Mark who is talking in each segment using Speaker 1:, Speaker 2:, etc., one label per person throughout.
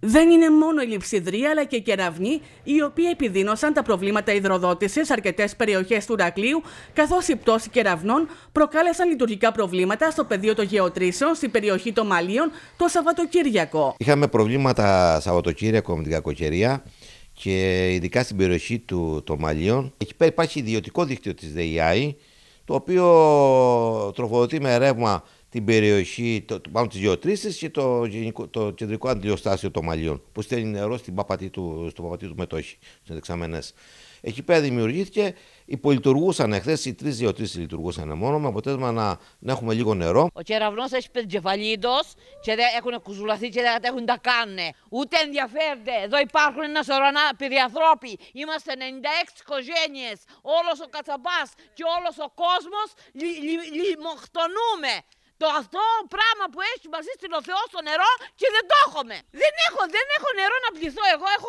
Speaker 1: Δεν είναι μόνο η λειψιδρία αλλά και η κεραυνοί οι οποίοι επιδίνωσαν τα προβλήματα υδροδότησης σε αρκετές περιοχές του Ρακλείου, καθώς η πτώση κεραυνών προκάλεσαν λειτουργικά προβλήματα στο πεδίο των γεωτρήσεων στην περιοχή των Μαλίων το Σαββατοκύριακο.
Speaker 2: Είχαμε προβλήματα Σαββατοκύριακο με την κακοκαιρία και ειδικά στην περιοχή του, το Μαλίων. Εκεί υπάρχει ιδιωτικό δίκτυο της ΔΕΙΑΗ, το οποίο τροφοδοτεί με ρεύμα την περιοχή, το, πάνω τις δύο και το, το κεντρικό αντιοστάσιο των μαλλιών που στέλνει νερό στην παπατή του, στο παπατή του μετόχη, στις δεξαμενές. Εκεί πέρα δημιουργήθηκε, υπολειτουργούσαν εχθές, οι τρεις δύο τρει λειτουργούσαν μόνο, με αποτέλεσμα να, έχουμε λίγο νερό.
Speaker 3: Ο κεραυνός έχει πεντζεφαλίδο και δεν έχουν κουζουλαθεί και δεν έχουν τα κάνε. Ούτε ενδιαφέρονται. Εδώ υπάρχουν ένα σωρό παιδιανθρώποι. Είμαστε 96 οικογένειες. Όλος ο κατσαμπάς και όλος ο κόσμος λι, λι, το αυτό πράγμα που έχεις μαζί στην Οθεό στο νερό και δεν το έχουμε. Δεν έχω, δεν έχω νερό να πληθώ. Εγώ έχω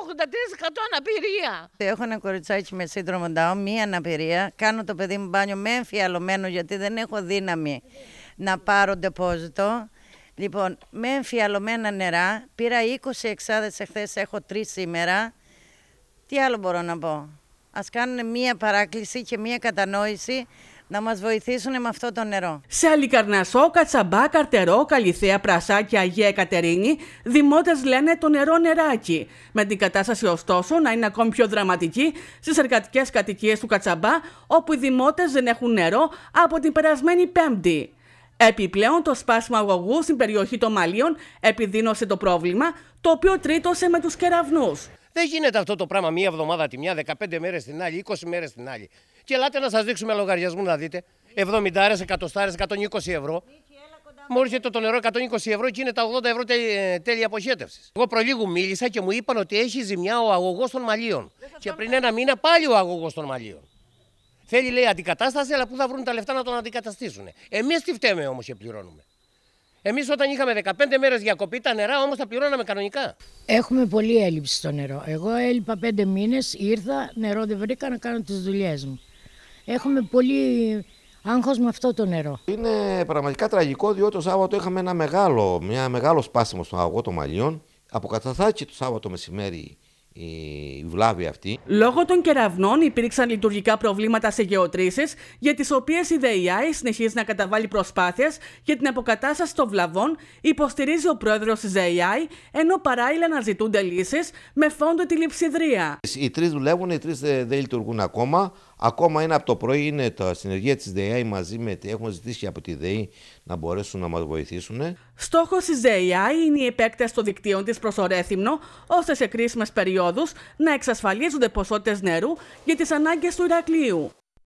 Speaker 3: 83% αναπηρία.
Speaker 4: Έχω ένα κοριτσάκι με σύνδρομο μία αναπηρία. Κάνω το παιδί μου μπάνιο με εμφιαλωμένο γιατί δεν έχω δύναμη να πάρω ντεπόζιτο. Λοιπόν, με εμφιαλωμένα νερά, πήρα 20 εξάδες εχθές, έχω τρεις σήμερα. Τι άλλο μπορώ να πω. Ας κάνουν μία παράκληση και μία κατανόηση να μας βοηθήσουν με αυτό το νερό.
Speaker 1: Σε Αλικαρνασό, Κατσαμπά, Καρτερό, Καλιθέα, και Αγία Κατερίνη, δημότες λένε το νερό νεράκι. Με την κατάσταση ωστόσο να είναι ακόμη πιο δραματική στις εργατικές κατοικίες του Κατσαμπά, όπου οι δημότες δεν έχουν νερό από την περασμένη Πέμπτη. Επιπλέον, το σπάσιμο αγωγού στην περιοχή των Μαλίων επιδίνωσε το πρόβλημα,
Speaker 5: το οποίο τρίτωσε με τους κεραυνούς. Δεν γίνεται αυτό το πράγμα μία εβδομάδα τη μια, 15 μέρες την άλλη, 20 μέρες την άλλη. Και ελάτε να σας δείξουμε λογαριασμού να δείτε. 70 άρε, 100 120 ευρώ. Μόλις έρχεται το νερό 120 ευρώ και είναι τα 80 ευρώ ε, τέλεια αποχέτευσης. Εγώ προλίγου μίλησα και μου είπαν ότι έχει ζημιά ο αγωγός των μαλλίων. Και πριν ένα μήνα πάλι ο αγωγός των μαλλίων. Θέλει λέει αντικατάσταση, αλλά πού θα βρουν τα λεφτά να τον αντικαταστήσουν. Εμείς τι φταίμε όμως και πληρώνουμε. Εμείς όταν είχαμε 15 μέρες διακοπή, τα νερά όμως τα πληρώναμε
Speaker 4: κανονικά. Έχουμε πολύ έλλειψη στο νερό. Εγώ έλειπα 5 μήνες, ήρθα, νερό δεν βρήκα να κάνω τις δουλειές μου. Έχουμε πολύ άγχος με αυτό το νερό.
Speaker 2: Είναι πραγματικά τραγικό διότι το Σάββατο είχαμε ένα μεγάλο, μια μεγάλο σπάσιμο στον αγωγό των μαλλιών. Αποκαταστάθηκε το Σάββατο μεσημέρι η βλάβη αυτή. Λόγω των κεραυνών
Speaker 1: υπήρξαν λειτουργικά προβλήματα σε γεωτρήσεις, για τις οποίες η ΔΕΙΑΗ συνεχίζει να καταβάλει προσπάθειες για την αποκατάσταση των βλαβών, υποστηρίζει ο πρόεδρος της ΔΕΙΑΗ, ενώ παράλληλα αναζητούνται λύσεις με φόντο τη λειψιδρία.
Speaker 2: Οι τρεις δουλεύουν, οι τρεις δεν λειτουργούν ακόμα. Ακόμα είναι από το πρωί, είναι τα συνεργεία της ΔΕΙΑΗ μαζί με. τι Έχουμε ζητήσει από τη ΔΕΗ να μπορέσουν να μας βοηθήσουν.
Speaker 1: Στόχος της ΔΕΙΑΗ είναι η επέκταση των δικτύων της προς ώστε σε κρίσιμες περιόδους να εξασφαλίζονται ποσότητες νερού για τις ανάγκες του Ηρακλείου.